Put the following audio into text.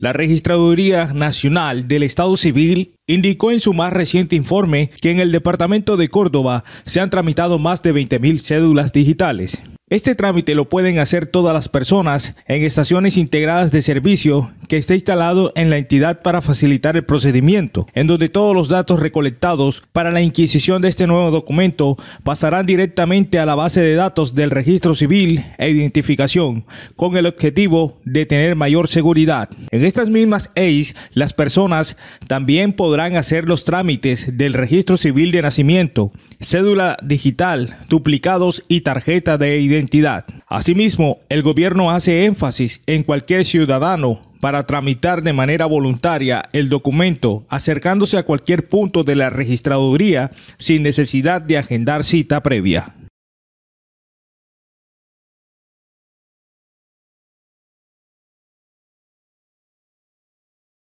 La Registraduría Nacional del Estado Civil indicó en su más reciente informe que en el departamento de Córdoba se han tramitado más de 20.000 cédulas digitales. Este trámite lo pueden hacer todas las personas en estaciones integradas de servicio que esté instalado en la entidad para facilitar el procedimiento, en donde todos los datos recolectados para la inquisición de este nuevo documento pasarán directamente a la base de datos del registro civil e identificación, con el objetivo de tener mayor seguridad. En estas mismas EIS, las personas también podrán hacer los trámites del registro civil de nacimiento, cédula digital, duplicados y tarjeta de identificación entidad. Asimismo, el gobierno hace énfasis en cualquier ciudadano para tramitar de manera voluntaria el documento, acercándose a cualquier punto de la registraduría sin necesidad de agendar cita previa.